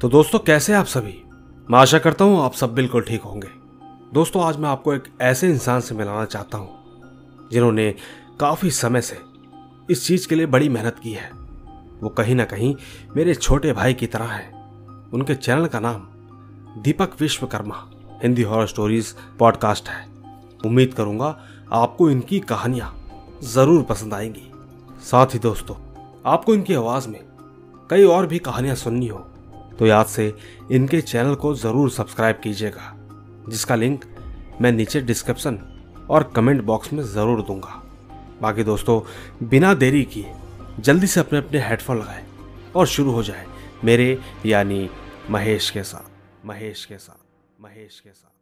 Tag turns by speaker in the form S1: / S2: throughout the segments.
S1: तो दोस्तों कैसे आप सभी मैं आशा करता हूँ आप सब बिल्कुल ठीक होंगे दोस्तों आज मैं आपको एक ऐसे इंसान से मिलाना चाहता हूँ जिन्होंने काफ़ी समय से इस चीज़ के लिए बड़ी मेहनत की है वो कहीं ना कहीं मेरे छोटे भाई की तरह है उनके चैनल का नाम Deepak Vishwakarma Hindi horror stories podcast है उम्मीद करूंगा आपको इनकी कहानियां ज़रूर पसंद आएंगी साथ ही दोस्तों आपको इनकी आवाज़ में कई और भी कहानियां सुननी हो तो याद से इनके चैनल को ज़रूर सब्सक्राइब कीजिएगा जिसका लिंक मैं नीचे डिस्क्रिप्शन और कमेंट बॉक्स में ज़रूर दूंगा बाकी दोस्तों बिना देरी किए जल्दी से अपने अपने हेडफोन लगाए और शुरू हो जाए मेरे यानी महेश के साथ महेश के साथ महेश के साथ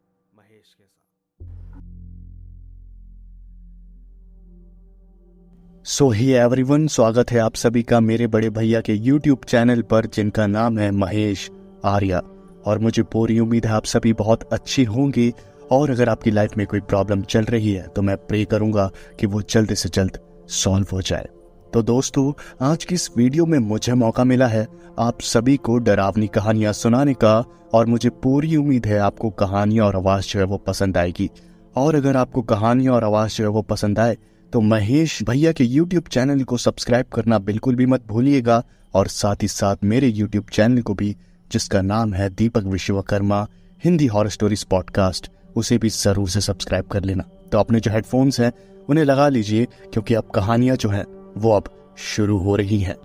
S2: सो ही एवरीवन स्वागत है आप सभी का मेरे बड़े भैया के यूट्यूब चैनल पर जिनका नाम है महेश आर्या और मुझे पूरी उम्मीद है आप सभी बहुत अच्छे होंगे और अगर आपकी लाइफ में कोई प्रॉब्लम चल रही है तो मैं प्रे करूंगा कि वो जल्द से जल्द सॉल्व हो जाए तो दोस्तों आज की इस वीडियो में मुझे मौका मिला है आप सभी को डरावनी कहानियां सुनाने का और मुझे पूरी उम्मीद है आपको कहानियां और आवाज़ जो है वो पसंद आएगी और अगर आपको कहानियां और आवाज़ जो है वो पसंद आए तो महेश भैया के यूट्यूब चैनल को सब्सक्राइब करना बिल्कुल भी मत भूलिएगा और साथ ही साथ मेरे यूट्यूब चैनल को भी जिसका नाम है Deepak Vishwakarma Hindi horror stories podcast उसे भी ज़रूर से सब्सक्राइब कर लेना तो अपने जो हेडफोन्स हैं उन्हें लगा लीजिए क्योंकि अब कहानियां जो हैं वो अब शुरू हो रही हैं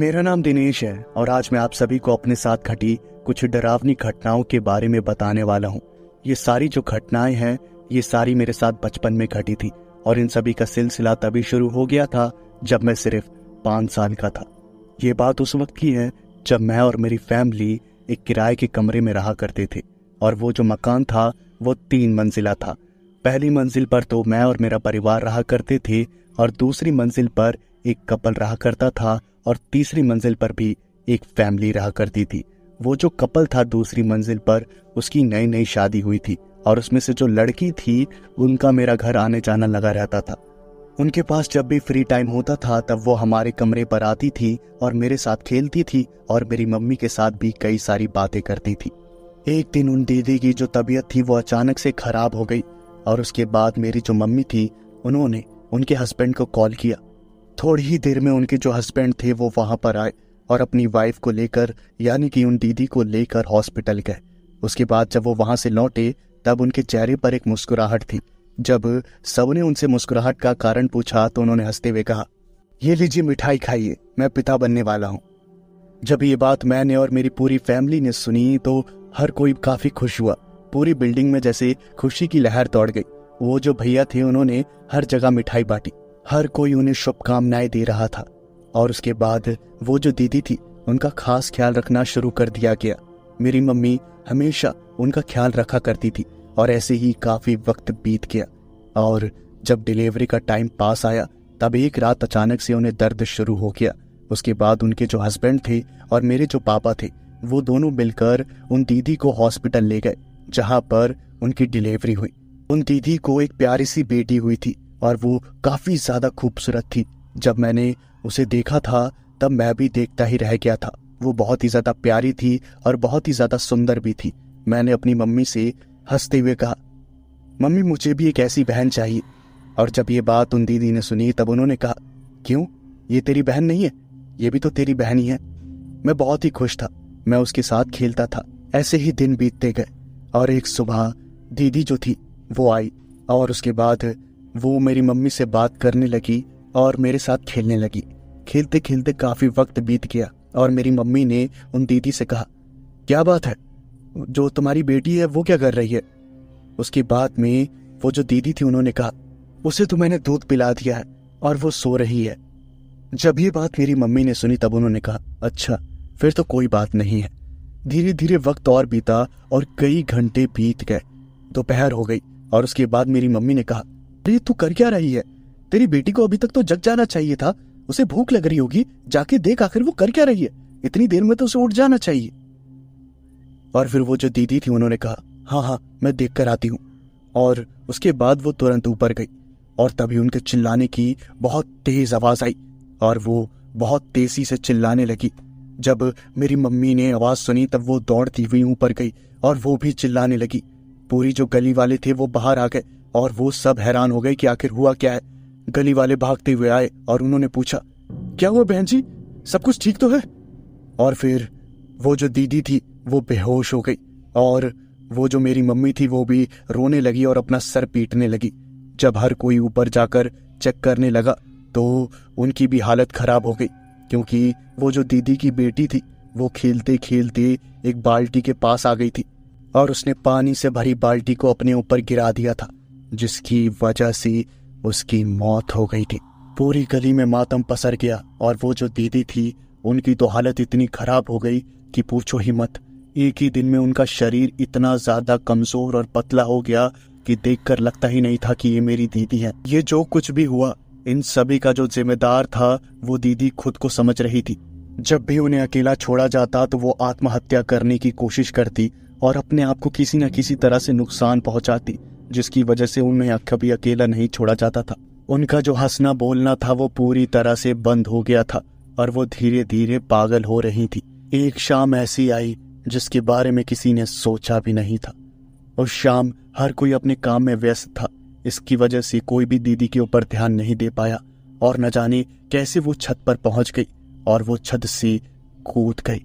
S2: मेरा नाम दिनेश है और आज मैं आप सभी को अपने साथ घटी कुछ डरावनी घटनाओं के बारे में बताने वाला हूँ ये सारी जो घटनाएं हैं ये सारी मेरे साथ बचपन में घटी थी और इन सभी का सिलसिला तभी शुरू हो गया था जब मैं सिर्फ पाँच साल का था ये बात उस वक्त की है जब मैं और मेरी फैमिली एक किराए के कमरे में रहा करते थे और वो जो मकान था वो तीन मंजिला था पहली मंजिल पर तो मैं और मेरा परिवार रहा करते थे और दूसरी मंजिल पर एक कपल रहा करता था और तीसरी मंजिल पर भी एक फैमिली रहा करती थी वो जो कपल था दूसरी मंजिल पर उसकी नई नई शादी हुई थी और उसमें से जो लड़की थी उनका मेरा घर आने जाना लगा रहता था उनके पास जब भी फ्री टाइम होता था तब वो हमारे कमरे पर आती थी और मेरे साथ खेलती थी और मेरी मम्मी के साथ भी कई सारी बातें करती थी एक दिन उन दीदी की जो तबीयत थी वो अचानक से खराब हो गई और उसके बाद मेरी जो मम्मी थी उन्होंने उनके हस्बैंड को कॉल किया थोड़ी ही देर में उनके जो हस्बैंड थे वो वहाँ पर आए और अपनी वाइफ को लेकर यानी कि उन दीदी को लेकर हॉस्पिटल गए उसके बाद जब वो वहाँ से लौटे तब उनके चेहरे पर एक मुस्कुराहट थी जब सबने उनसे मुस्कुराहट का कारण पूछा तो उन्होंने हंसते हुए कहा ये लीजिए मिठाई खाइए मैं पिता बनने वाला हूँ जब ये बात मैंने और मेरी पूरी फैमिली ने सुनी तो हर कोई काफी खुश हुआ पूरी बिल्डिंग में जैसे खुशी की लहर दौड़ गई वो जो भैया थे उन्होंने हर जगह मिठाई बांटी हर कोई उन्हें शुभकामनाएं दे रहा था और उसके बाद वो जो दीदी थी उनका खास ख्याल रखना शुरू कर दिया गया मेरी मम्मी हमेशा उनका ख्याल रखा करती थी और ऐसे ही काफ़ी वक्त बीत गया और जब डिलीवरी का टाइम पास आया तब एक रात अचानक से उन्हें दर्द शुरू हो गया उसके बाद उनके जो हस्बैंड थे और मेरे जो पापा थे वो दोनों मिलकर उन दीदी को हॉस्पिटल ले गए जहाँ पर उनकी डिलीवरी हुई उन दीदी को एक प्यारी सी बेटी हुई थी और वो काफ़ी ज़्यादा खूबसूरत थी जब मैंने उसे देखा था तब मैं भी देखता ही रह गया था वो बहुत ही ज़्यादा प्यारी थी और बहुत ही ज़्यादा सुंदर भी थी मैंने अपनी मम्मी से हंसते हुए कहा मम्मी मुझे भी एक ऐसी बहन चाहिए और जब ये बात उन दीदी ने सुनी तब उन्होंने कहा क्यों ये तेरी बहन नहीं है ये भी तो तेरी बहन ही है मैं बहुत ही खुश था मैं उसके साथ खेलता था ऐसे ही दिन बीतते गए और एक सुबह दीदी जो थी वो आई और उसके बाद वो मेरी मम्मी से बात करने लगी और मेरे साथ खेलने लगी खेलते खेलते काफ़ी वक्त बीत गया और मेरी मम्मी ने उन दीदी से कहा क्या बात है जो तुम्हारी बेटी है वो क्या कर रही है उसकी बात में वो जो दीदी थी उन्होंने कहा उसे तो मैंने दूध पिला दिया है और वो सो रही है जब ये बात मेरी मम्मी ने सुनी तब उन्होंने कहा अच्छा फिर तो कोई बात नहीं है धीरे धीरे वक्त और बीता और कई घंटे बीत गए दोपहर हो गई और उसके बाद मेरी मम्मी ने कहा अरे तू कर क्या रही है तेरी बेटी को अभी तक तो जग जाना चाहिए था उसे भूख लग रही होगी जाके देख आखिर वो कर क्या रही है इतनी देर में तो उसे उठ जाना चाहिए और फिर वो जो दीदी थी उन्होंने कहा हाँ हाँ मैं देख कर आती हूँ और उसके बाद वो तुरंत ऊपर गई और तभी उनके चिल्लाने की बहुत तेज आवाज आई और वो बहुत तेजी से चिल्लाने लगी जब मेरी मम्मी ने आवाज सुनी तब वो दौड़ती हुई ऊपर गई और वो भी चिल्लाने लगी पूरी जो गली वाले थे वो बाहर आ गए और वो सब हैरान हो गए कि आखिर हुआ क्या है गली वाले भागते हुए आए और उन्होंने पूछा क्या हुआ बहन जी सब कुछ ठीक तो है और फिर वो जो दीदी थी वो बेहोश हो गई और वो जो मेरी मम्मी थी वो भी रोने लगी और अपना सर पीटने लगी जब हर कोई ऊपर जाकर चेक करने लगा तो उनकी भी हालत खराब हो गई क्योंकि वो जो दीदी की बेटी थी वो खेलते खेलते एक बाल्टी के पास आ गई थी और उसने पानी से भरी बाल्टी को अपने ऊपर गिरा दिया था जिसकी वजह से उसकी मौत हो गई थी पूरी गली में मातम पसर गया और वो जो दीदी थी उनकी तो हालत इतनी खराब हो गई कि पूछो ही मत एक ही दिन में उनका शरीर इतना ज्यादा कमजोर और पतला हो गया कि देखकर लगता ही नहीं था कि ये मेरी दीदी है ये जो कुछ भी हुआ इन सभी का जो जिम्मेदार था वो दीदी खुद को समझ रही थी जब भी उन्हें अकेला छोड़ा जाता तो वो आत्महत्या करने की कोशिश करती और अपने आप को किसी न किसी तरह से नुकसान पहुंचाती जिसकी वजह से उन्हें कभी अकेला नहीं छोड़ा जाता था उनका जो हंसना बोलना था वो पूरी तरह से बंद हो गया था और वो धीरे धीरे पागल हो रही थी एक शाम ऐसी आई जिसके बारे में किसी ने सोचा भी नहीं था उस शाम हर कोई अपने काम में व्यस्त था इसकी वजह से कोई भी दीदी के ऊपर ध्यान नहीं दे पाया और न जाने कैसे वो छत पर पहुंच गई और वो छत से कूद गई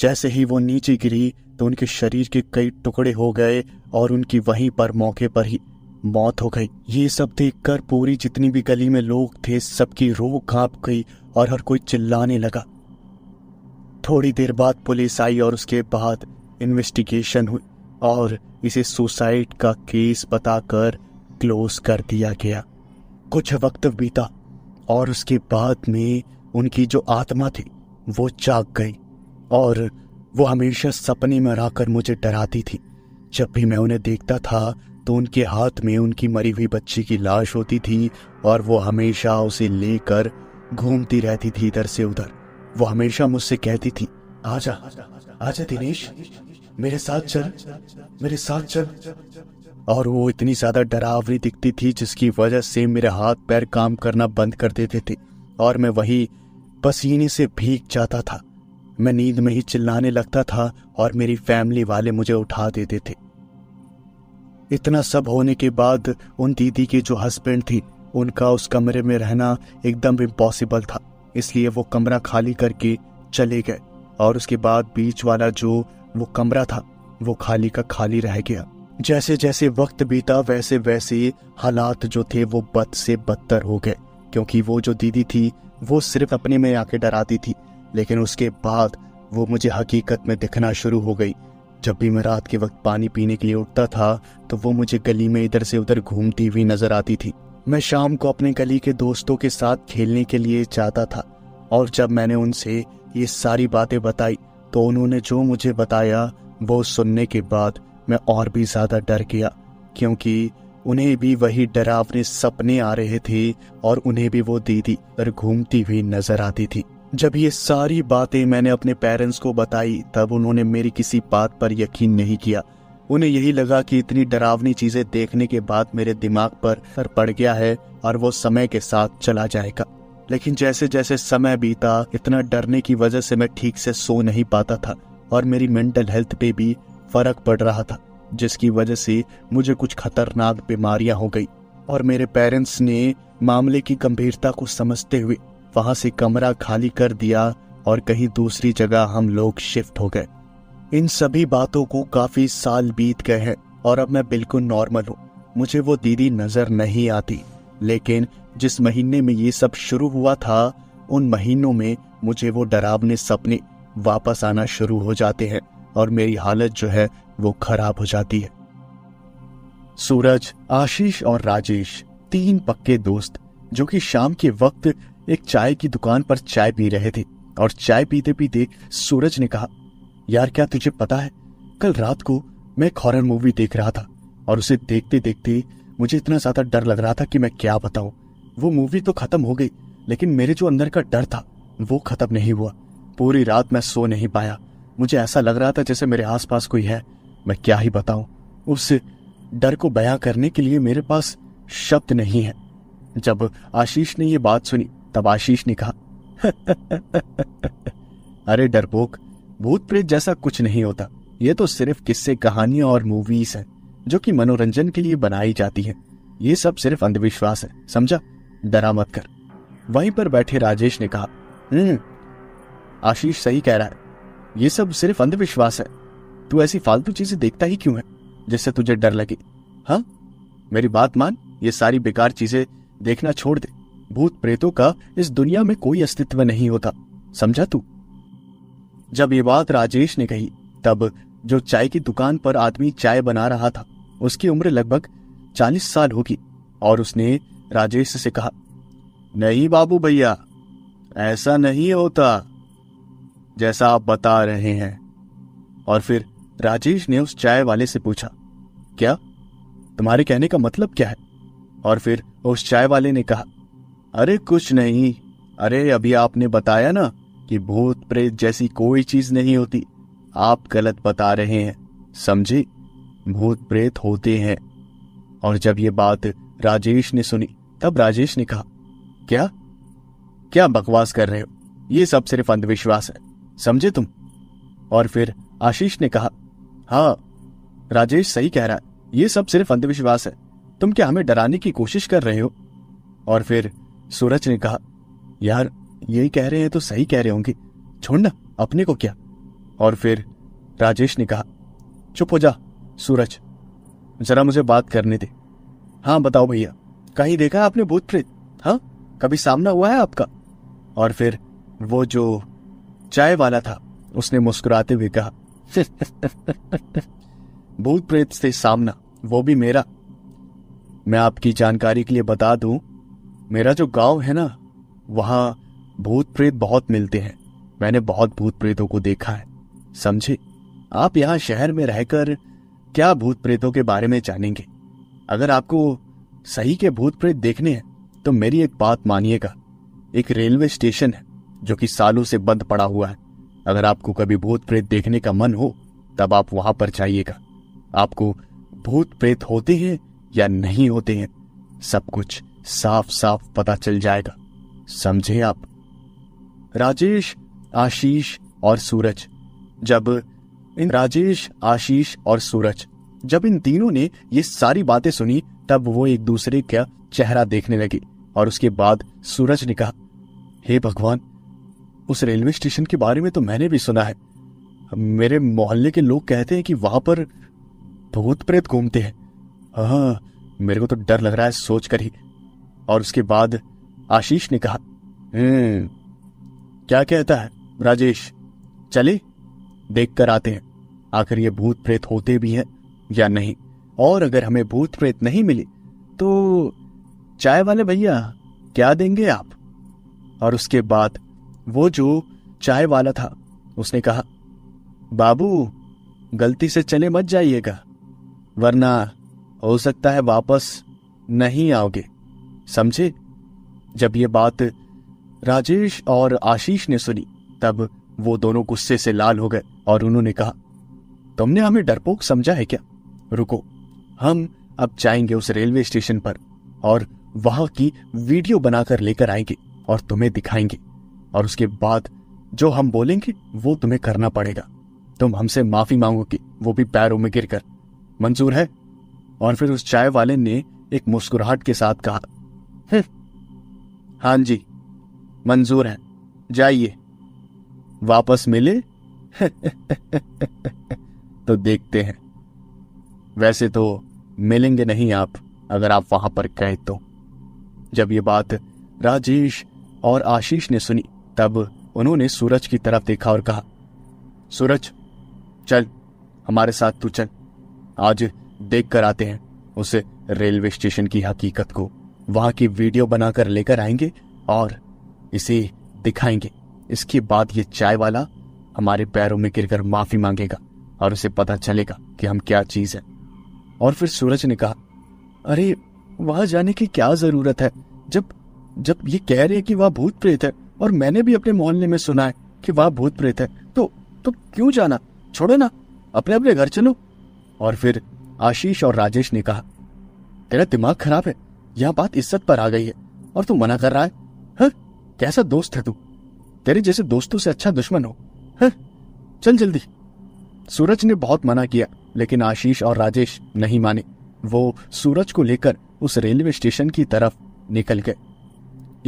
S2: जैसे ही वो नीचे गिरी तो उनके शरीर के कई टुकड़े हो गए और उनकी वहीं पर मौके पर ही मौत हो गई ये सब देखकर पूरी जितनी भी गली में लोग थे सबकी रोह कांप गई और हर कोई चिल्लाने लगा थोड़ी देर बाद पुलिस आई और उसके बाद इन्वेस्टिगेशन हुई और इसे सुसाइड का केस बताकर क्लोज कर दिया गया कुछ वक्त बीता और उसके बाद में उनकी जो आत्मा थी वो जाग गई और वो हमेशा सपने में रहकर मुझे डराती थी जब भी मैं उन्हें देखता था तो उनके हाथ में उनकी मरी हुई बच्ची की लाश होती थी और वो हमेशा उसे लेकर घूमती रहती थी इधर से उधर वो हमेशा मुझसे कहती थी आजा आजा दिनेश मेरे साथ चल मेरे साथ चल और वो इतनी ज्यादा डरावनी दिखती थी जिसकी वजह से मेरे हाथ पैर काम करना बंद कर देते थे और मैं वही पसीने से भीग जाता था मैं नींद में ही चिल्लाने लगता था और मेरी फैमिली वाले मुझे उठा देते थे इतना सब होने के बाद उन दीदी की जो हस्बैंड थी उनका उस कमरे में रहना एकदम इम्पॉसिबल था इसलिए वो कमरा खाली करके चले गए और उसके बाद बीच वाला जो वो कमरा था वो खाली का खाली रह गया जैसे जैसे वक्त बीता वैसे वैसे हालात जो थे वो बद से बदतर हो गए क्योंकि वो जो दीदी थी वो सिर्फ अपने में आके डराती थी लेकिन उसके बाद वो मुझे हकीकत में दिखना शुरू हो गई जब भी मैं रात के वक्त पानी पीने के लिए उठता था तो वो मुझे गली में इधर से उधर घूमती हुई नजर आती थी मैं शाम को अपने गली के दोस्तों के साथ खेलने के लिए जाता था और जब मैंने उनसे ये सारी बातें बताई तो उन्होंने जो मुझे बताया वो सुनने के बाद मैं और भी ज़्यादा डर गया क्योंकि उन्हें भी वही डरावने सपने आ रहे थे और उन्हें भी वो दीदी पर घूमती हुई नजर आती थी जब ये सारी बातें मैंने अपने पेरेंट्स को बताई तब उन्होंने मेरी किसी बात पर यकीन नहीं किया उन्हें यही लगा कि इतनी डरावनी चीजें देखने के बाद मेरे दिमाग पर असर पड़ गया है और वो समय के साथ चला जाएगा लेकिन जैसे जैसे समय बीता इतना डरने की वजह से मैं ठीक से सो नहीं पाता था और मेरी मेंटल हेल्थ पे भी फर्क पड़ रहा था जिसकी वजह से मुझे कुछ खतरनाक बीमारियां हो गई और मेरे पेरेंट्स ने मामले की गंभीरता को समझते हुए वहां से कमरा खाली कर दिया और कहीं दूसरी जगह हम लोग शिफ्ट हो गए इन सभी बातों को काफी साल बीत गए हैं और अब मैं बिल्कुल नॉर्मल हूँ मुझे वो दीदी नजर नहीं आती लेकिन जिस महीने में ये सब शुरू हुआ था उन महीनों में मुझे वो डरावने सपने वापस आना शुरू हो जाते हैं और मेरी हालत जो है वो खराब हो जाती है सूरज आशीष और राजेश तीन पक्के दोस्त जो कि शाम के वक्त एक चाय की दुकान पर चाय पी रहे थे और चाय पीते पीते सूरज ने कहा यार क्या तुझे पता है कल रात को मैं एक हॉरर मूवी देख रहा था और उसे देखते देखते मुझे इतना ज्यादा डर लग रहा था कि मैं क्या बताऊं वो मूवी तो खत्म हो गई लेकिन मेरे जो अंदर का डर था वो खत्म नहीं हुआ पूरी रात मैं सो नहीं पाया मुझे ऐसा लग रहा था जैसे मेरे आसपास कोई है मैं क्या ही बताऊं उस डर को बयां करने के लिए मेरे पास शब्द नहीं है जब आशीष ने ये बात सुनी तब आशीष ने कहा अरे डरपोक भूत प्रेत जैसा कुछ नहीं होता ये तो सिर्फ किस्से कहानियां और मूवीज हैं जो कि मनोरंजन के लिए बनाई जाती हैं ये सब सिर्फ अंधविश्वास है समझा डरा मत कर वहीं पर बैठे राजेश ने कहा हम्म, आशीष सही कह रहा है ये सब सिर्फ अंधविश्वास है तू ऐसी फालतू चीजें देखता ही क्यों है जिससे तुझे डर लगे हाँ मेरी बात मान ये सारी बेकार चीजें देखना छोड़ दे भूत प्रेतों का इस दुनिया में कोई अस्तित्व नहीं होता समझा तू जब ये बात राजेश ने कही तब जो चाय की दुकान पर आदमी चाय बना रहा था उसकी उम्र लगभग चालीस साल होगी और उसने राजेश से कहा नहीं बाबू भैया ऐसा नहीं होता जैसा आप बता रहे हैं और फिर राजेश ने उस चाय वाले से पूछा क्या तुम्हारे कहने का मतलब क्या है और फिर उस चाय वाले ने कहा अरे कुछ नहीं अरे अभी आपने बताया ना कि भूत प्रेत जैसी कोई चीज नहीं होती आप गलत बता रहे हैं समझे भूत प्रेत होते हैं और जब ये बात राजेश ने सुनी तब राजेश ने कहा क्या क्या बकवास कर रहे हो ये सब सिर्फ अंधविश्वास है समझे तुम और फिर आशीष ने कहा हाँ राजेश सही कह रहा है ये सब सिर्फ अंधविश्वास है तुम क्या हमें डराने की कोशिश कर रहे हो और फिर सूरज ने कहा यार यही कह रहे हैं तो सही कह रहे होंगे छोड़ ना अपने को क्या और फिर राजेश ने कहा चुप हो जा सूरज जरा मुझे बात करने दे हाँ बताओ भैया कहीं देखा आपने भूत प्रेत हाँ कभी सामना हुआ है आपका और फिर वो जो चाय वाला था उसने मुस्कुराते हुए कहा भूत प्रेत से सामना वो भी मेरा मैं आपकी जानकारी के लिए बता दूं मेरा जो गांव है ना वहाँ भूत प्रेत बहुत मिलते हैं मैंने बहुत भूत प्रेतों को देखा है समझे आप यहाँ शहर में रहकर क्या भूत प्रेतों के बारे में जानेंगे अगर आपको सही के भूत प्रेत देखने हैं तो मेरी एक बात मानिएगा एक रेलवे स्टेशन है जो कि सालों से बंद पड़ा हुआ है अगर आपको कभी भूत प्रेत देखने का मन हो तब आप वहां पर जाइएगा आपको भूत प्रेत होते हैं या नहीं होते हैं सब कुछ साफ साफ पता चल जाएगा समझे आप राजेश आशीष और सूरज जब इन राजेश आशीष और सूरज जब इन तीनों ने ये सारी बातें सुनी तब वो एक दूसरे का चेहरा देखने लगे और उसके बाद सूरज ने कहा हे hey भगवान उस रेलवे स्टेशन के बारे में तो मैंने भी सुना है मेरे मोहल्ले के लोग कहते हैं कि वहां पर भूत प्रेत घूमते हैं हाँ मेरे को तो डर लग रहा है सोचकर ही और उसके बाद आशीष ने कहा हम्म, क्या कहता है राजेश चले देख कर आते हैं आखिर ये भूत प्रेत होते भी हैं या नहीं और अगर हमें भूत प्रेत नहीं मिली तो चाय वाले भैया क्या देंगे आप और उसके बाद वो जो चाय वाला था उसने कहा बाबू गलती से चले मत जाइएगा वरना हो सकता है वापस नहीं आओगे समझे जब ये बात राजेश और आशीष ने सुनी तब वो दोनों गुस्से से लाल हो गए और उन्होंने कहा तुमने हमें डरपोक समझा है क्या रुको हम अब जाएंगे उस रेलवे स्टेशन पर और वहां की वीडियो बनाकर लेकर आएंगे और तुम्हें दिखाएंगे और उसके बाद जो हम बोलेंगे वो तुम्हें करना पड़ेगा तुम हमसे माफी मांगोगे वो भी पैरों में गिर मंजूर है और फिर उस चाय वाले ने एक मुस्कुराहट के साथ कहा हाँ जी मंजूर है जाइए वापस मिले तो देखते हैं वैसे तो मिलेंगे नहीं आप अगर आप वहां पर गए तो जब ये बात राजेश और आशीष ने सुनी तब उन्होंने सूरज की तरफ देखा और कहा सूरज चल हमारे साथ तू चल आज देख कर आते हैं उस रेलवे स्टेशन की हकीकत को वहां की वीडियो बनाकर लेकर आएंगे और इसे दिखाएंगे इसके बाद ये चाय वाला हमारे पैरों में गिरकर माफी मांगेगा और उसे पता चलेगा कि हम क्या चीज है और फिर सूरज ने कहा अरे वहां जाने की क्या जरूरत है जब जब ये कह रहे हैं कि वह भूत प्रेत है और मैंने भी अपने मोहल्ले में सुना है कि वह भूत प्रेत है तो तो क्यों जाना छोड़ो ना अपने अपने घर चलो और फिर आशीष और राजेश ने कहा तेरा दिमाग खराब है यह बात इज्जत पर आ गई है और तू मना कर रहा है हा? कैसा दोस्त है तू तेरे जैसे दोस्तों से अच्छा दुश्मन हो हा? चल जल्दी सूरज ने बहुत मना किया लेकिन आशीष और राजेश नहीं माने वो सूरज को लेकर उस रेलवे स्टेशन की तरफ निकल गए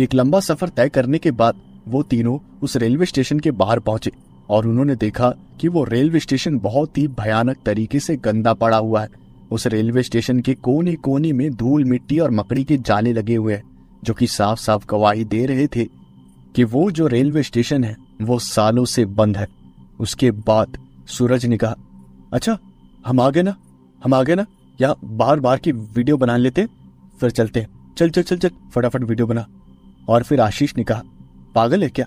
S2: एक लंबा सफर तय करने के बाद वो तीनों उस रेलवे स्टेशन के बाहर पहुंचे और उन्होंने देखा कि वो रेलवे स्टेशन बहुत ही भयानक तरीके से गंदा पड़ा हुआ है उस रेलवे स्टेशन के कोने कोने में धूल मिट्टी और मकड़ी के जाले लगे हुए जो कि साफ साफ गवाही दे रहे थे कि वो जो रेलवे स्टेशन है वो सालों से बंद है उसके बाद सूरज ने कहा अच्छा हम आ गए ना हम आगे ना या बार बार की वीडियो बना लेते फिर चलते हैं चल चल चल चल फटाफट वीडियो बना और फिर आशीष ने कहा पागल है क्या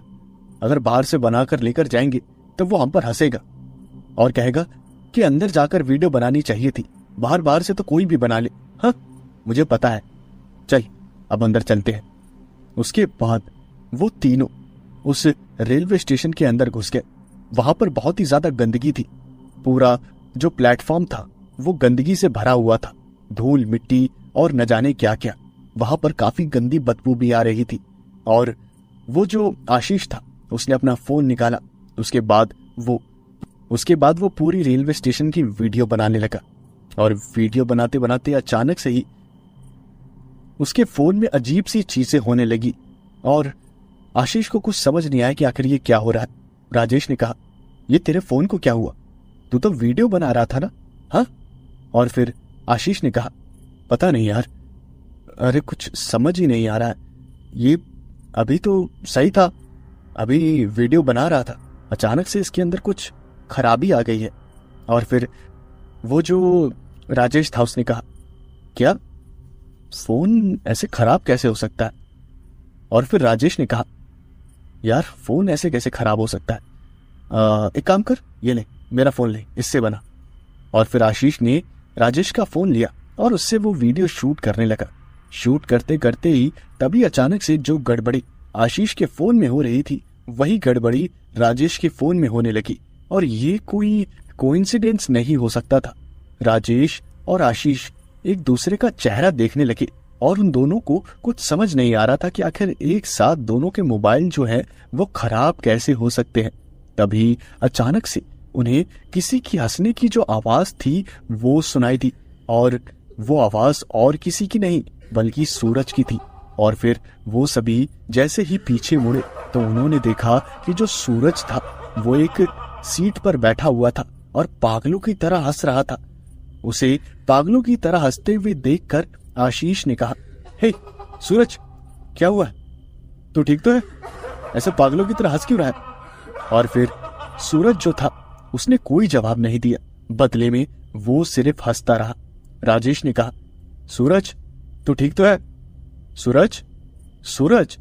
S2: अगर बाहर से बनाकर लेकर जाएंगे तब वो हम पर हंसेगा और कहेगा कि अंदर जाकर वीडियो बनानी चाहिए थी बाहर बाहर से तो कोई भी बना ले हा? मुझे पता है चल अब अंदर चलते हैं उसके बाद वो तीनों उस रेलवे स्टेशन के अंदर घुस गए वहां पर बहुत ही ज्यादा गंदगी थी पूरा जो प्लेटफॉर्म था वो गंदगी से भरा हुआ था धूल मिट्टी और न जाने क्या क्या वहां पर काफी गंदी बदबू भी आ रही थी और वो जो आशीष था उसने अपना फोन निकाला उसके बाद वो उसके बाद वो पूरी रेलवे स्टेशन की वीडियो बनाने लगा और वीडियो बनाते बनाते अचानक से ही उसके फोन में अजीब सी चीजें होने लगी और आशीष को कुछ समझ नहीं आया कि आखिर ये क्या हो रहा है राजेश ने कहा ये तेरे फोन को क्या हुआ तू तो वीडियो बना रहा था ना हाँ और फिर आशीष ने कहा पता नहीं यार अरे कुछ समझ ही नहीं आ रहा है ये अभी तो सही था अभी वीडियो बना रहा था अचानक से इसके अंदर कुछ खराबी आ गई है और फिर वो जो राजेश था उसने कहा क्या फोन ऐसे खराब कैसे हो सकता है और फिर राजेश ने कहा यार फोन ऐसे कैसे खराब हो सकता है आ, एक काम कर ये ले मेरा फोन ले इससे बना और फिर आशीष ने राजेश का फोन लिया और उससे वो वीडियो शूट करने लगा शूट करते करते ही तभी अचानक से जो गड़बड़ी आशीष के फोन में हो रही थी वही गड़बड़ी राजेश के फोन में होने लगी और ये कोई कोइंसिडेंस नहीं हो सकता था राजेश और आशीष एक दूसरे का चेहरा देखने लगे और उन दोनों को कुछ समझ नहीं आ रहा था कि आखिर एक साथ दोनों के मोबाइल जो है वो खराब कैसे हो सकते हैं तभी अचानक से उन्हें किसी की हंसने की जो आवाज थी वो सुनाई दी और वो आवाज और किसी की नहीं बल्कि सूरज की थी और फिर वो सभी जैसे ही पीछे मुड़े तो उन्होंने देखा कि जो सूरज था वो एक सीट पर बैठा हुआ था और पागलों की तरह हंस रहा था उसे पागलों की तरह हंसते हुए देखकर आशीष ने कहा हे hey, सूरज क्या हुआ तू ठीक तो है ऐसे पागलों की तरह हंस क्यों रहा है और फिर सूरज जो था उसने कोई जवाब नहीं दिया बदले में वो सिर्फ हंसता रहा राजेश ने कहा सूरज तू ठीक तो है सूरज सूरज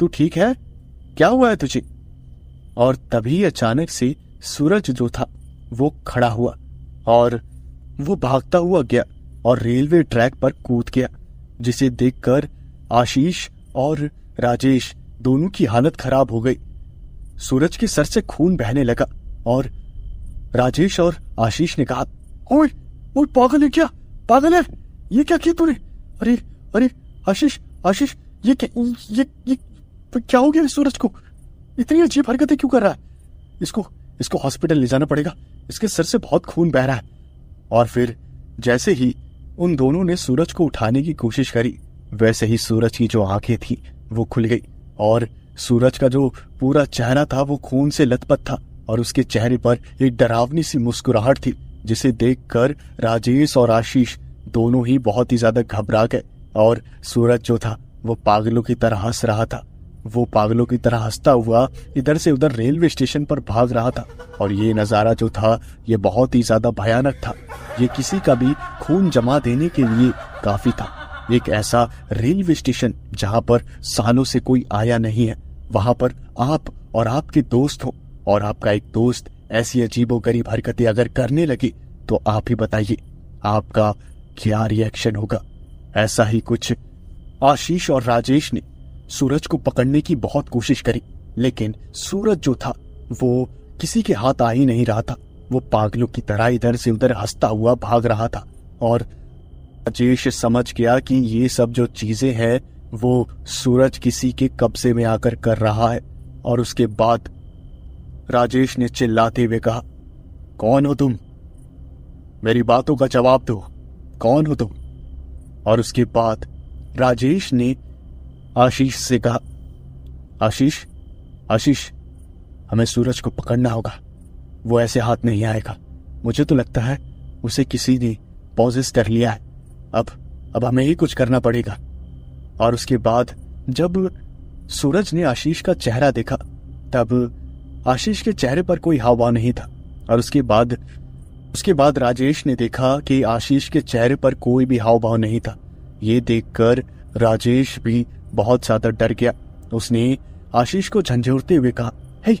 S2: तू ठीक है क्या हुआ है तुझे और तभी अचानक से सूरज जो था वो खड़ा हुआ और वो भागता हुआ गया और रेलवे ट्रैक पर कूद गया जिसे देखकर आशीष और राजेश दोनों की हालत खराब हो गई सूरज के सर से खून बहने लगा और राजेश और आशीष ने कहा ओए वो पागल है क्या पागल है ये क्या किया तूने अरे अरे आशीष आशीष ये क्या ये ये तो क्या हो गया सूरज को इतनी अजीब हरकतें क्यों कर रहा है इसको इसको हॉस्पिटल ले जाना पड़ेगा इसके सर से बहुत खून बह रहा है और फिर जैसे ही उन दोनों ने सूरज को उठाने की कोशिश करी वैसे ही सूरज की जो आंखें थी वो खुल गई और सूरज का जो पूरा चेहरा था वो खून से लथपथ था और उसके चेहरे पर एक डरावनी सी मुस्कुराहट थी जिसे देखकर राजेश और आशीष दोनों ही बहुत ही ज्यादा घबरा गए और सूरज जो था वो पागलों की तरह हंस रहा था वो पागलों की तरह हंसता हुआ इधर से उधर रेलवे स्टेशन पर भाग रहा था और ये नज़ारा जो था ये बहुत ही ज्यादा भयानक था ये किसी का भी खून जमा देने के लिए काफी था एक ऐसा रेलवे स्टेशन जहाँ पर सालों से कोई आया नहीं है वहां पर आप और आपके दोस्त हो और आपका एक दोस्त ऐसी अजीबो गरीब हरकतें अगर करने लगी तो आप ही बताइए आपका क्या रिएक्शन होगा ऐसा ही कुछ आशीष और राजेश ने सूरज को पकड़ने की बहुत कोशिश करी लेकिन सूरज जो था वो किसी के हाथ आ ही नहीं रहा था वो पागलों की तरह इधर से उधर हंसता हुआ भाग रहा था और राजेश समझ गया कि ये सब जो चीजें हैं वो सूरज किसी के कब्जे में आकर कर रहा है और उसके बाद राजेश ने चिल्लाते हुए कहा कौन हो तुम मेरी बातों का जवाब दो कौन हो तुम और उसके बाद राजेश ने आशीष से कहा आशीष आशीष हमें सूरज को पकड़ना होगा वो ऐसे हाथ नहीं आएगा मुझे तो लगता है उसे किसी ने पॉजिस कर लिया है अब अब हमें ही कुछ करना पड़ेगा और उसके बाद जब सूरज ने आशीष का चेहरा देखा तब आशीष के चेहरे पर कोई भाव नहीं था और उसके बाद उसके बाद राजेश ने देखा कि आशीष के चेहरे पर कोई भी हाव भाव नहीं था ये देखकर राजेश भी बहुत ज्यादा डर गया उसने आशीष को झंझोरते हुए कहा हे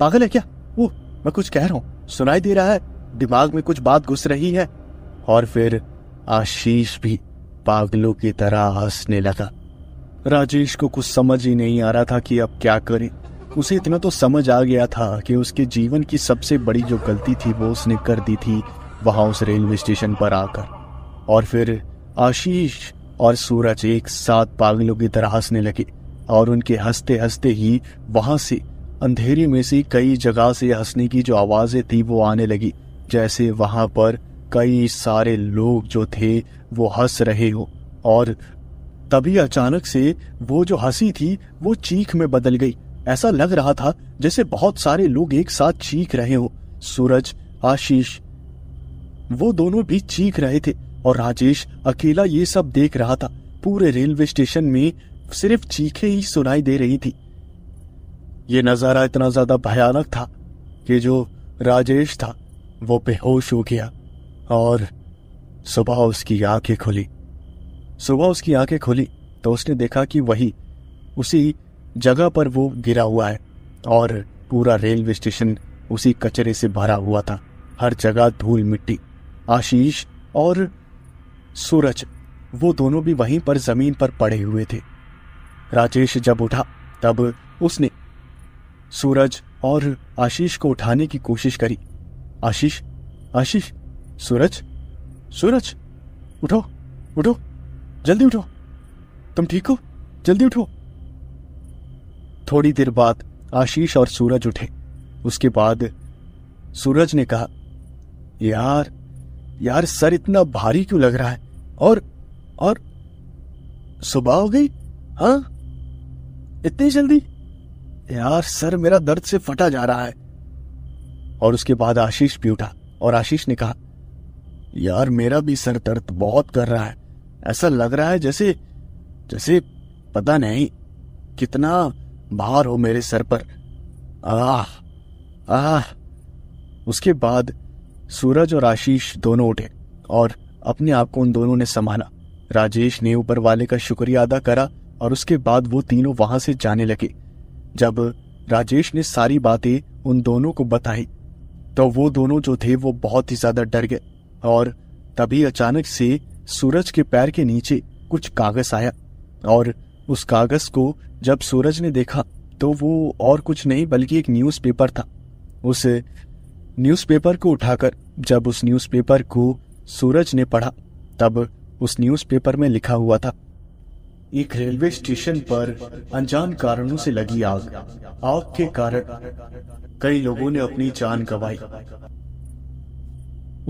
S2: पागल है क्या वो मैं कुछ कह रहा हूँ सुनाई दे रहा है दिमाग में कुछ बात घुस रही है और फिर आशीष भी पागलों की तरह हंसने लगा राजेश को कुछ समझ ही नहीं आ रहा था कि अब क्या करे उसे इतना तो समझ आ गया था कि उसके जीवन की सबसे बड़ी जो गलती थी वो उसने कर दी थी वहां उस रेलवे स्टेशन पर आकर और फिर आशीष और सूरज एक साथ पागलों की तरह हंसने लगे और उनके हंसते हंसते ही वहां से अंधेरे में से कई जगह से हंसने की जो आवाजें थी वो आने लगी जैसे वहां पर कई सारे लोग जो थे वो हंस रहे हो और तभी अचानक से वो जो हंसी थी वो चीख में बदल गई ऐसा लग रहा था जैसे बहुत सारे लोग एक साथ चीख रहे हो सूरज आशीष वो दोनों भी चीख रहे थे और राजेश अकेला ये सब देख रहा था पूरे रेलवे स्टेशन में सिर्फ चीखे ही सुनाई दे रही थी ये नजारा इतना ज्यादा भयानक था कि जो राजेश था वो बेहोश हो गया और सुबह उसकी आंखें खुली सुबह उसकी आंखें खुली तो उसने देखा कि वही उसी जगह पर वो गिरा हुआ है और पूरा रेलवे स्टेशन उसी कचरे से भरा हुआ था हर जगह धूल मिट्टी आशीष और सूरज वो दोनों भी वहीं पर जमीन पर पड़े हुए थे राजेश जब उठा तब उसने सूरज और आशीष को उठाने की कोशिश करी आशीष आशीष सूरज सूरज उठो उठो जल्दी उठो तुम ठीक हो जल्दी उठो थोड़ी देर बाद आशीष और सूरज उठे उसके बाद सूरज ने कहा यार यार सर इतना भारी क्यों लग रहा है और और सुबह हो गई हाँ इतनी जल्दी यार सर मेरा दर्द से फटा जा रहा है और उसके बाद आशीष भी उठा और आशीष ने कहा यार मेरा भी सर दर्द बहुत कर रहा है ऐसा लग रहा है जैसे जैसे पता नहीं कितना भार हो मेरे सर पर आह आह उसके बाद सूरज और आशीष दोनों उठे और अपने आप को उन दोनों ने संभाला राजेश ने ऊपर वाले का शुक्रिया अदा करा और उसके बाद वो तीनों वहां से जाने लगे जब राजेश ने सारी बातें उन दोनों को बताई तो वो दोनों जो थे वो बहुत ही ज्यादा डर गए और तभी अचानक से सूरज के पैर के नीचे कुछ कागज आया और उस कागज को जब सूरज ने देखा तो वो और कुछ नहीं बल्कि एक न्यूज़पेपर था उस न्यूज़पेपर को उठाकर जब उस न्यूज़पेपर को सूरज ने पढ़ा तब उस न्यूज़पेपर में लिखा हुआ था एक रेलवे स्टेशन पर अनजान कारणों से लगी आग आग के कारण कई लोगों ने अपनी जान गंवाई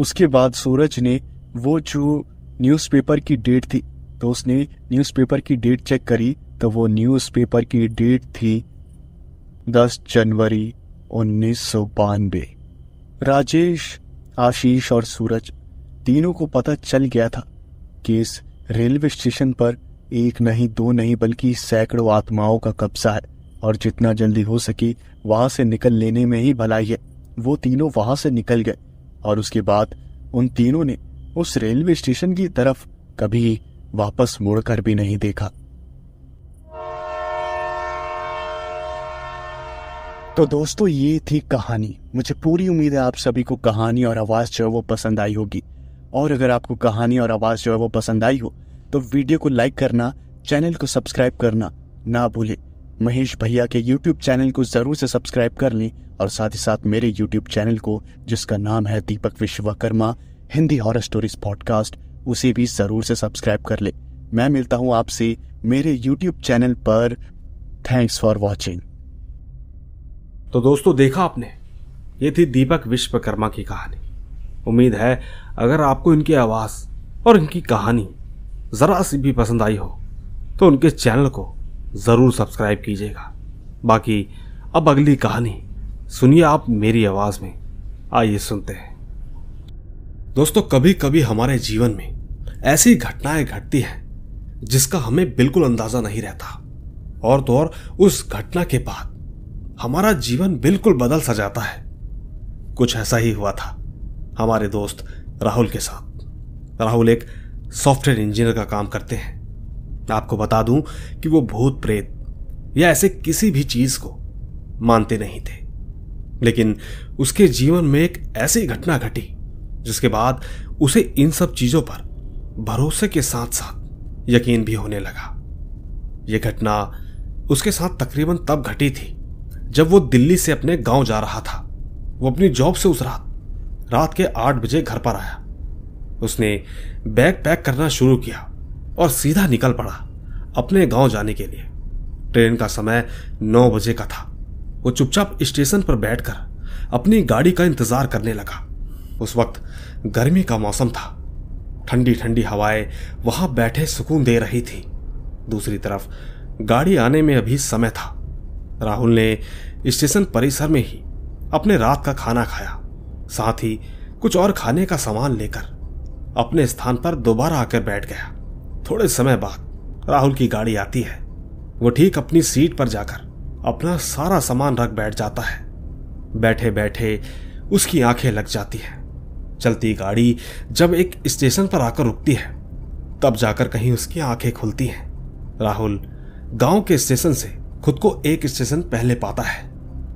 S2: उसके बाद सूरज ने वो जो न्यूज़पेपर की डेट थी तो उसने न्यूज़पेपर की डेट चेक करी तो वो न्यूज़पेपर की डेट थी दस जनवरी उन्नीस सौ बानवे राजेश आशीष और सूरज तीनों को पता चल गया था कि इस रेलवे स्टेशन पर एक नहीं दो नहीं बल्कि सैकड़ों आत्माओं का कब्जा है और जितना जल्दी हो सके वहां से निकल लेने में ही भलाई है वो तीनों वहां से निकल गए और उसके बाद उन तीनों ने उस रेलवे स्टेशन की तरफ कभी वापस मुड़कर भी नहीं देखा तो दोस्तों ये थी कहानी मुझे पूरी उम्मीद है आप सभी को कहानी और आवाज़ जो है वो पसंद आई होगी और अगर आपको कहानी और आवाज़ जो है वो पसंद आई हो तो वीडियो को लाइक करना चैनल को सब्सक्राइब करना ना भूलें महेश भैया के यूट्यूब चैनल को ज़रूर से सब्सक्राइब कर लें और साथ ही साथ मेरे यूट्यूब चैनल को जिसका नाम है Deepak Vishwakarma Hindi horror stories podcast उसे भी ज़रूर से सब्सक्राइब कर लें मैं मिलता हूँ आपसे
S1: मेरे यूट्यूब चैनल पर थैंक्स फॉर वॉचिंग तो दोस्तों देखा आपने ये थी दीपक विश्वकर्मा की कहानी उम्मीद है अगर आपको इनकी आवाज़ और इनकी कहानी ज़रा सी भी पसंद आई हो तो उनके चैनल को ज़रूर सब्सक्राइब कीजिएगा बाकी अब अगली कहानी सुनिए आप मेरी आवाज़ में आइए सुनते हैं दोस्तों कभी कभी हमारे जीवन में ऐसी घटनाएं घटती हैं जिसका हमें बिल्कुल अंदाज़ा नहीं रहता और तो और उस घटना के बाद हमारा जीवन बिल्कुल बदल सा जाता है कुछ ऐसा ही हुआ था हमारे दोस्त राहुल के साथ राहुल एक सॉफ्टवेयर इंजीनियर का काम करते हैं आपको बता दूं कि वो भूत प्रेत या ऐसे किसी भी चीज को मानते नहीं थे लेकिन उसके जीवन में एक ऐसी घटना घटी जिसके बाद उसे इन सब चीजों पर भरोसे के साथ साथ यकीन भी होने लगा यह घटना उसके साथ तकरीबन तब घटी थी जब वो दिल्ली से अपने गांव जा रहा था वो अपनी जॉब से उस रात रात के आठ बजे घर पर आया उसने बैग पैक करना शुरू किया और सीधा निकल पड़ा अपने गांव जाने के लिए ट्रेन का समय नौ बजे का था वो चुपचाप स्टेशन पर बैठकर अपनी गाड़ी का इंतजार करने लगा उस वक्त गर्मी का मौसम था ठंडी ठंडी हवाएं वहां बैठे सुकून दे रही थी दूसरी तरफ गाड़ी आने में अभी समय था राहुल ने स्टेशन परिसर में ही अपने रात का खाना खाया साथ ही कुछ और खाने का सामान लेकर अपने स्थान पर दोबारा आकर बैठ गया थोड़े समय बाद राहुल की गाड़ी आती है वो ठीक अपनी सीट पर जाकर अपना सारा सामान रख बैठ जाता है बैठे बैठे उसकी आंखें लग जाती हैं चलती गाड़ी जब एक स्टेशन पर आकर रुकती है तब जाकर कहीं उसकी आंखें खुलती हैं राहुल गांव के स्टेशन से खुद को एक स्टेशन पहले पाता है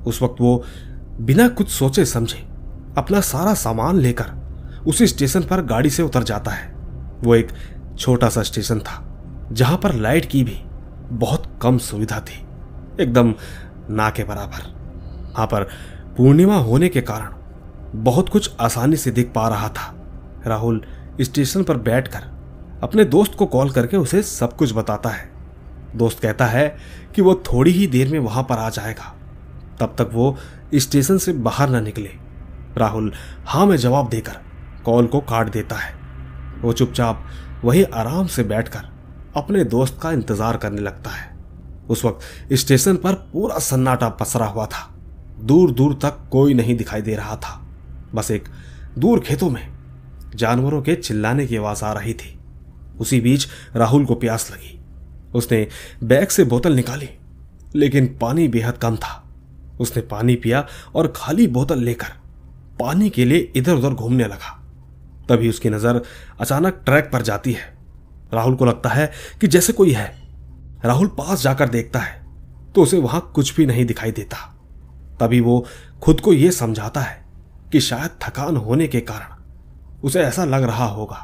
S1: उस वक्त वो बिना कुछ सोचे समझे अपना सारा सामान लेकर उसी स्टेशन पर गाड़ी से उतर जाता है वो एक छोटा सा स्टेशन था जहां पर लाइट की भी बहुत कम सुविधा थी एकदम ना के बराबर यहाँ पर पूर्णिमा होने के कारण बहुत कुछ आसानी से दिख पा रहा था राहुल स्टेशन पर बैठकर अपने दोस्त को कॉल करके उसे सब कुछ बताता है दोस्त कहता है कि वो थोड़ी ही देर में वहां पर आ जाएगा तब तक वो स्टेशन से बाहर ना निकले राहुल हाँ में जवाब देकर कॉल को काट देता है वो चुपचाप वहीं आराम से बैठकर अपने दोस्त का इंतजार करने लगता है उस वक्त स्टेशन पर पूरा सन्नाटा पसरा हुआ था दूर दूर तक कोई नहीं दिखाई दे रहा था बस एक दूर खेतों में जानवरों के चिल्लाने की आवाज आ रही थी उसी बीच राहुल को प्यास लगी उसने बैग से बोतल निकाली लेकिन पानी बेहद कम था उसने पानी पिया और खाली बोतल लेकर पानी के लिए इधर उधर घूमने लगा तभी उसकी नज़र अचानक ट्रैक पर जाती है राहुल को लगता है कि जैसे कोई है राहुल पास जाकर देखता है तो उसे वहां कुछ भी नहीं दिखाई देता तभी वो खुद को यह समझाता है कि शायद थकान होने के कारण उसे ऐसा लग रहा होगा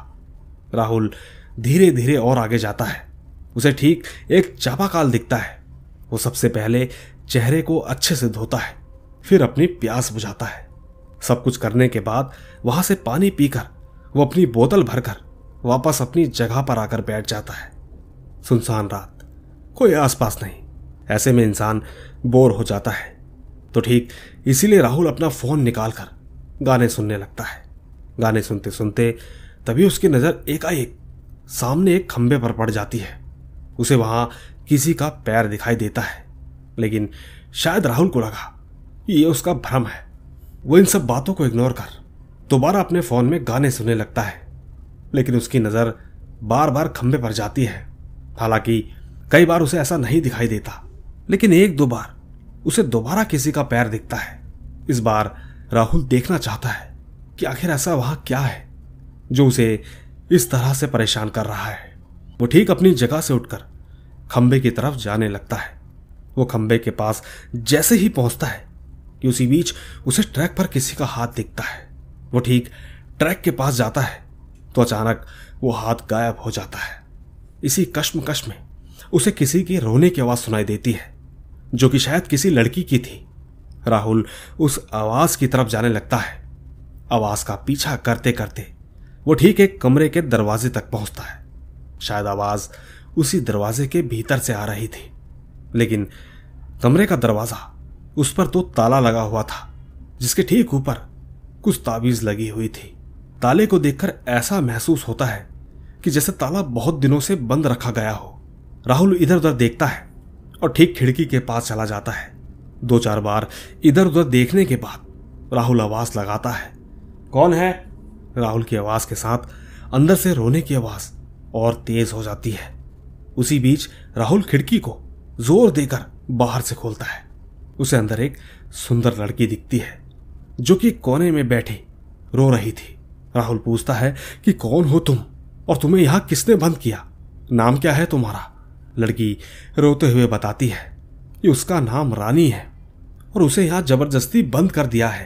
S1: राहुल धीरे धीरे और आगे जाता है उसे ठीक एक चापाकाल दिखता है वो सबसे पहले चेहरे को अच्छे से धोता है फिर अपनी प्यास बुझाता है सब कुछ करने के बाद वहां से पानी पीकर वो अपनी बोतल भरकर वापस अपनी जगह पर आकर बैठ जाता है सुनसान रात कोई आसपास नहीं ऐसे में इंसान बोर हो जाता है तो ठीक इसीलिए राहुल अपना फोन निकाल कर गाने सुनने लगता है गाने सुनते सुनते तभी उसकी नज़र एकाएक सामने एक खंबे पर पड़ जाती है उसे वहां किसी का पैर दिखाई देता है लेकिन शायद राहुल को लगा ये उसका भ्रम है वो इन सब बातों को इग्नोर कर दोबारा अपने फ़ोन में गाने सुनने लगता है लेकिन उसकी नज़र बार बार खंबे पर जाती है हालांकि कई बार उसे ऐसा नहीं दिखाई देता लेकिन एक दो बार उसे दोबारा किसी का पैर दिखता है इस बार राहुल देखना चाहता है कि आखिर ऐसा वहां क्या है जो उसे इस तरह से परेशान कर रहा है वो ठीक अपनी जगह से उठकर खंबे की तरफ जाने लगता है वो खंबे के पास जैसे ही पहुंचता है कि उसी बीच उसे ट्रैक पर किसी का हाथ दिखता है वो ठीक ट्रैक के पास जाता है तो अचानक वो हाथ गायब हो जाता है इसी कश्म में उसे किसी के रोने की आवाज़ सुनाई देती है जो कि शायद किसी लड़की की थी राहुल उस आवाज़ की तरफ जाने लगता है आवाज़ का पीछा करते करते वो ठीक एक कमरे के दरवाजे तक पहुंचता है शायद आवाज़ उसी दरवाजे के भीतर से आ रही थी लेकिन कमरे का दरवाजा उस पर तो ताला लगा हुआ था जिसके ठीक ऊपर कुछ ताबीज लगी हुई थी ताले को देखकर ऐसा महसूस होता है कि जैसे ताला बहुत दिनों से बंद रखा गया हो राहुल इधर उधर देखता है और ठीक खिड़की के पास चला जाता है दो चार बार इधर उधर देखने के बाद राहुल आवाज लगाता है कौन है राहुल की आवाज के साथ अंदर से रोने की आवाज और तेज हो जाती है उसी बीच राहुल खिड़की को जोर देकर बाहर से खोलता है उसे अंदर एक सुंदर लड़की दिखती है जो कि कोने में बैठी रो रही थी राहुल पूछता है कि कौन हो तुम और तुम्हें यहाँ किसने बंद किया नाम क्या है तुम्हारा लड़की रोते हुए बताती है कि उसका नाम रानी है और उसे यहां जबरदस्ती बंद कर दिया है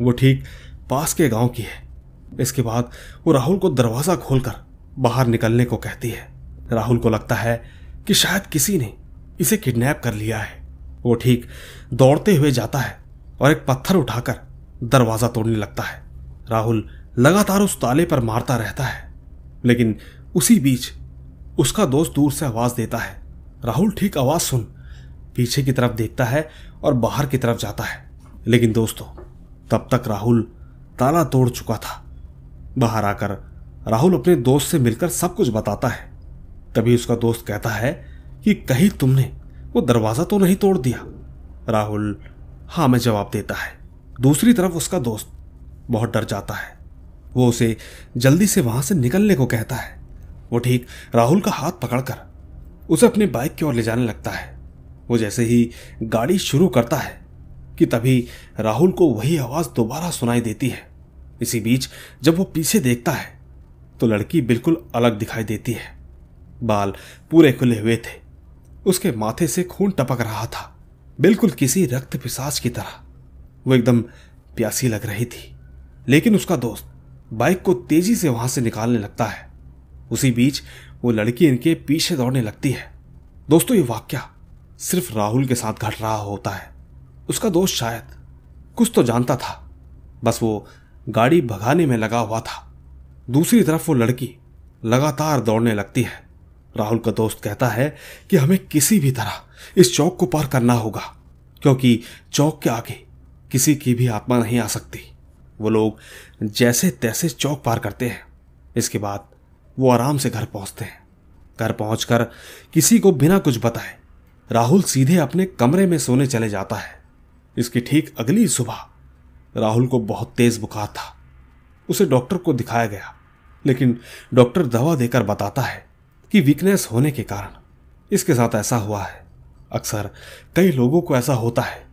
S1: वो ठीक पास के गांव की है इसके बाद वो राहुल को दरवाज़ा खोलकर बाहर निकलने को कहती है राहुल को लगता है कि शायद किसी ने इसे किडनैप कर लिया है वो ठीक दौड़ते हुए जाता है और एक पत्थर उठाकर दरवाजा तोड़ने लगता है राहुल लगातार उस ताले पर मारता रहता है लेकिन उसी बीच उसका दोस्त दूर से आवाज देता है राहुल ठीक आवाज सुन पीछे की तरफ देखता है और बाहर की तरफ जाता है लेकिन दोस्तों तब तक राहुल ताला तोड़ चुका था बाहर आकर राहुल अपने दोस्त से मिलकर सब कुछ बताता है तभी उसका दोस्त कहता है कि कहीं तुमने वो दरवाज़ा तो नहीं तोड़ दिया राहुल हाँ मैं जवाब देता है दूसरी तरफ उसका दोस्त बहुत डर जाता है वो उसे जल्दी से वहां से निकलने को कहता है वो ठीक राहुल का हाथ पकड़कर उसे अपनी बाइक की ओर ले जाने लगता है वो जैसे ही गाड़ी शुरू करता है कि तभी राहुल को वही आवाज़ दोबारा सुनाई देती है इसी बीच जब वो पीछे देखता है तो लड़की बिल्कुल अलग दिखाई देती है बाल पूरे खुले हुए थे उसके माथे से खून टपक रहा था बिल्कुल किसी रक्त पिसाज की तरह वो एकदम प्यासी लग रही थी लेकिन उसका दोस्त बाइक को तेजी से वहां से निकालने लगता है उसी बीच वो लड़की इनके पीछे दौड़ने लगती है दोस्तों ये वाक्य सिर्फ राहुल के साथ घट रहा होता है उसका दोस्त शायद कुछ तो जानता था बस वो गाड़ी भगाने में लगा हुआ था दूसरी तरफ वो लड़की लगातार दौड़ने लगती है राहुल का दोस्त कहता है कि हमें किसी भी तरह इस चौक को पार करना होगा क्योंकि चौक के आगे किसी की भी आत्मा नहीं आ सकती वो लोग जैसे तैसे चौक पार करते हैं इसके बाद वो आराम से घर पहुंचते हैं घर पहुंचकर किसी को बिना कुछ बताए राहुल सीधे अपने कमरे में सोने चले जाता है इसकी ठीक अगली सुबह राहुल को बहुत तेज बुखार था उसे डॉक्टर को दिखाया गया लेकिन डॉक्टर दवा देकर बताता है कि वीकनेस होने के कारण इसके साथ ऐसा हुआ है अक्सर कई लोगों को ऐसा होता है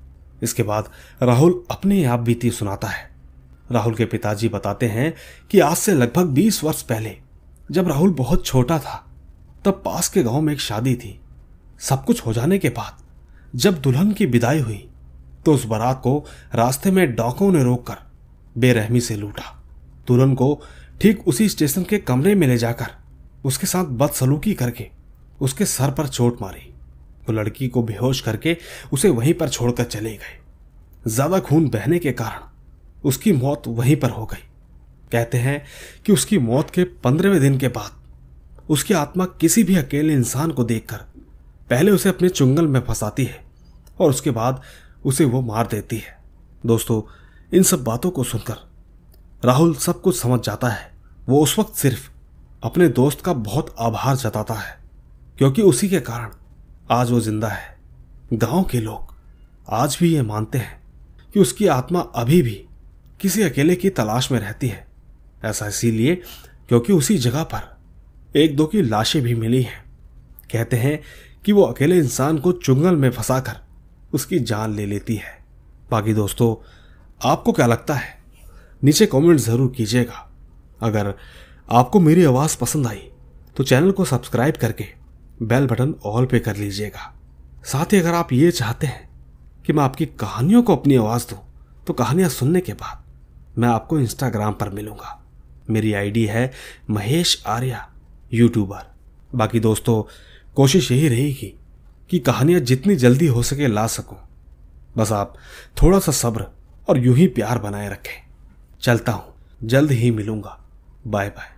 S1: इसके बाद राहुल अपने आप बीती सुनाता है राहुल के पिताजी बताते हैं कि आज से लगभग 20 वर्ष पहले जब राहुल बहुत छोटा था तब पास के गांव में एक शादी थी सब कुछ हो जाने के बाद जब दुल्हन की विदाई हुई तो उस बारात को रास्ते में डाकों ने रोककर बेरहमी से लूटा दुल्हन को ठीक उसी स्टेशन के कमरे में ले जाकर उसके साथ बदसलूकी करके उसके सर पर चोट मारी वो लड़की को बेहोश करके उसे वहीं पर छोड़कर चले गए ज्यादा खून बहने के कारण उसकी मौत वहीं पर हो गई कहते हैं कि उसकी मौत के पंद्रहवें दिन के बाद उसकी आत्मा किसी भी अकेले इंसान को देखकर पहले उसे अपने चुंगल में फंसाती है और उसके बाद उसे वो मार देती है दोस्तों इन सब बातों को सुनकर राहुल सब कुछ समझ जाता है वो उस वक्त सिर्फ अपने दोस्त का बहुत आभार जताता है क्योंकि उसी के कारण आज वो जिंदा है गांव के लोग आज भी ये मानते हैं कि उसकी आत्मा अभी भी किसी अकेले की तलाश में रहती है ऐसा इसीलिए क्योंकि उसी जगह पर एक दो की लाशें भी मिली हैं कहते हैं कि वो अकेले इंसान को चुंगल में फंसाकर उसकी जान ले लेती है बाकी दोस्तों आपको क्या लगता है नीचे कमेंट ज़रूर कीजिएगा अगर आपको मेरी आवाज़ पसंद आई तो चैनल को सब्सक्राइब करके बेल बटन ऑल पे कर लीजिएगा साथ ही अगर आप ये चाहते हैं कि मैं आपकी कहानियों को अपनी आवाज़ दूँ तो कहानियाँ सुनने के बाद मैं आपको इंस्टाग्राम पर मिलूँगा मेरी आईडी है महेश आर्या यूट्यूबर बाकी दोस्तों कोशिश यही रहेगी कि कहानियाँ जितनी जल्दी हो सके ला सकूँ बस आप थोड़ा सा सब्र और यूं ही प्यार बनाए रखें चलता हूँ जल्द ही मिलूँगा बाय बाय